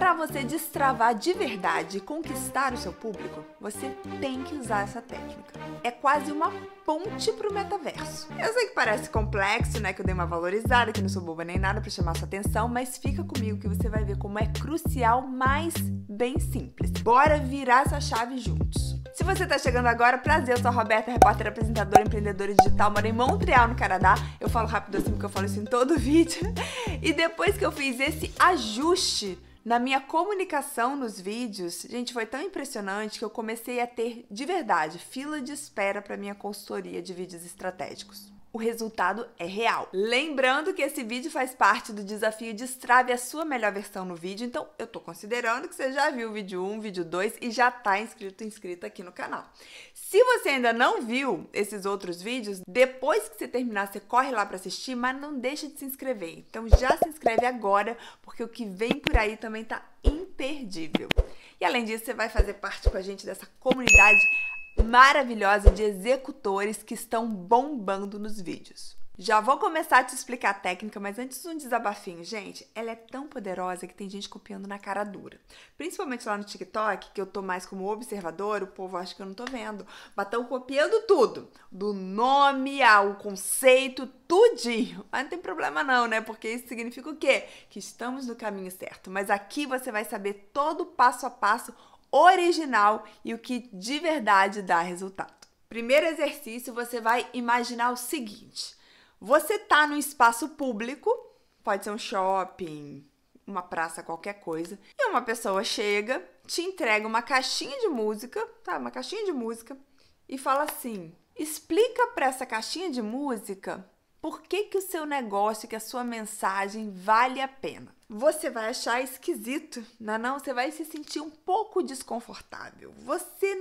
Para você destravar de verdade e conquistar o seu público, você tem que usar essa técnica. É quase uma ponte para o metaverso. Eu sei que parece complexo, né, que eu dei uma valorizada, que não sou boba nem nada para chamar sua atenção, mas fica comigo que você vai ver como é crucial, mas bem simples. Bora virar essa chave juntos. Se você está chegando agora, prazer, eu sou a Roberta, repórter, apresentadora, empreendedora digital, moro em Montreal, no Canadá. Eu falo rápido assim porque eu falo isso em todo vídeo. E depois que eu fiz esse ajuste na minha comunicação nos vídeos, gente, foi tão impressionante que eu comecei a ter de verdade fila de espera para minha consultoria de vídeos estratégicos o resultado é real. Lembrando que esse vídeo faz parte do desafio de Destrave a sua melhor versão no vídeo, então eu tô considerando que você já viu o vídeo 1, vídeo 2 e já tá inscrito, inscrita aqui no canal. Se você ainda não viu esses outros vídeos, depois que você terminar, você corre lá para assistir, mas não deixa de se inscrever. Então já se inscreve agora, porque o que vem por aí também tá imperdível. E além disso, você vai fazer parte com a gente dessa comunidade maravilhosa de executores que estão bombando nos vídeos. Já vou começar a te explicar a técnica, mas antes um desabafinho. Gente, ela é tão poderosa que tem gente copiando na cara dura. Principalmente lá no TikTok, que eu tô mais como observador, o povo acha que eu não tô vendo. Mas estão copiando tudo. Do nome ao conceito, tudinho. Mas não tem problema não, né? Porque isso significa o quê? Que estamos no caminho certo. Mas aqui você vai saber todo o passo a passo original e o que de verdade dá resultado. Primeiro exercício, você vai imaginar o seguinte: você está num espaço público, pode ser um shopping, uma praça, qualquer coisa, e uma pessoa chega, te entrega uma caixinha de música, tá? Uma caixinha de música, e fala assim: explica para essa caixinha de música por que, que o seu negócio, que a sua mensagem vale a pena? Você vai achar esquisito, não, né, não? Você vai se sentir um pouco desconfortável. Você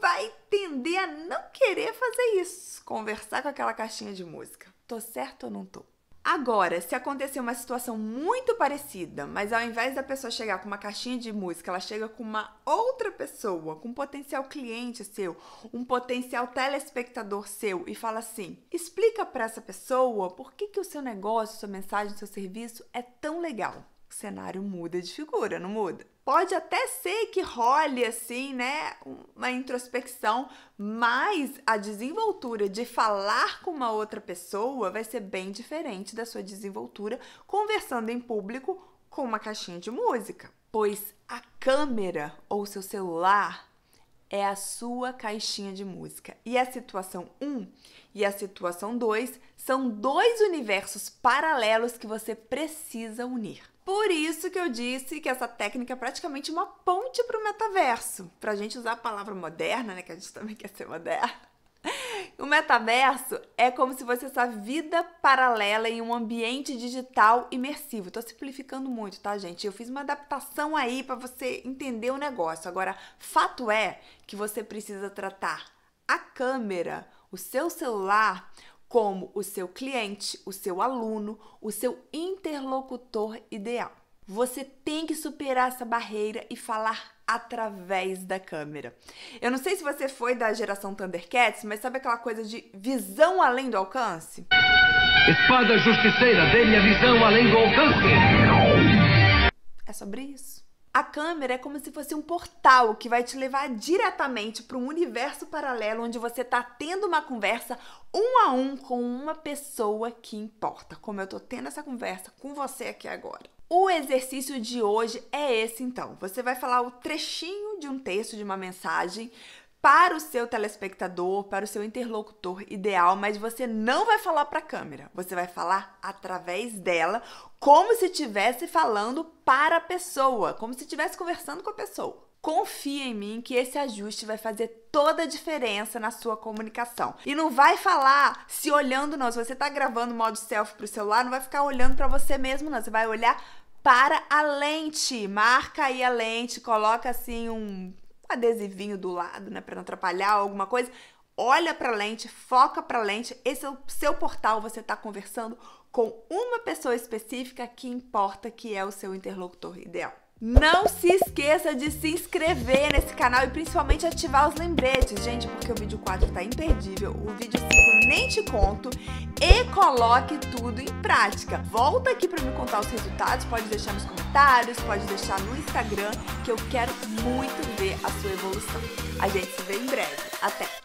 vai tender a não querer fazer isso, conversar com aquela caixinha de música. Tô certo ou não tô? Agora, se acontecer uma situação muito parecida, mas ao invés da pessoa chegar com uma caixinha de música, ela chega com uma outra pessoa, com um potencial cliente seu, um potencial telespectador seu e fala assim: "Explica para essa pessoa por que que o seu negócio, sua mensagem, seu serviço é tão legal". O cenário muda de figura, não muda? Pode até ser que role assim, né, uma introspecção, mas a desenvoltura de falar com uma outra pessoa vai ser bem diferente da sua desenvoltura conversando em público com uma caixinha de música, pois a câmera ou seu celular é a sua caixinha de música. E a situação 1 e a situação 2 são dois universos paralelos que você precisa unir. Por isso que eu disse que essa técnica é praticamente uma ponte para o metaverso. Para a gente usar a palavra moderna, né, que a gente também quer ser moderna. O metaverso é como se fosse essa vida paralela em um ambiente digital imersivo. Estou simplificando muito, tá, gente? Eu fiz uma adaptação aí para você entender o negócio. Agora, fato é que você precisa tratar a câmera, o seu celular, como o seu cliente, o seu aluno, o seu interlocutor ideal. Você tem que superar essa barreira e falar através da câmera. Eu não sei se você foi da geração Thundercats, mas sabe aquela coisa de visão além do alcance? Espada justiceira, dê-me a visão além do alcance! É sobre isso. A câmera é como se fosse um portal que vai te levar diretamente para um universo paralelo onde você está tendo uma conversa um a um com uma pessoa que importa, como eu estou tendo essa conversa com você aqui agora. O exercício de hoje é esse então. Você vai falar o trechinho de um texto, de uma mensagem, para o seu telespectador, para o seu interlocutor ideal, mas você não vai falar para a câmera. Você vai falar através dela, como se estivesse falando para a pessoa, como se estivesse conversando com a pessoa. Confia em mim que esse ajuste vai fazer toda a diferença na sua comunicação. E não vai falar se olhando não, se você está gravando modo selfie para o celular, não vai ficar olhando para você mesmo não, você vai olhar para a lente. Marca aí a lente, coloca assim um Tipo adesivinho do lado, né, para não atrapalhar alguma coisa. Olha para a lente, foca para a lente. Esse é o seu portal, você está conversando com uma pessoa específica que importa, que é o seu interlocutor ideal. Não se esqueça de se inscrever nesse canal e principalmente ativar os lembretes, gente, porque o vídeo 4 tá imperdível, o vídeo 5 nem te conto e coloque tudo em prática. Volta aqui para me contar os resultados, pode deixar nos comentários, pode deixar no Instagram, que eu quero muito ver a sua evolução. A gente se vê em breve. Até!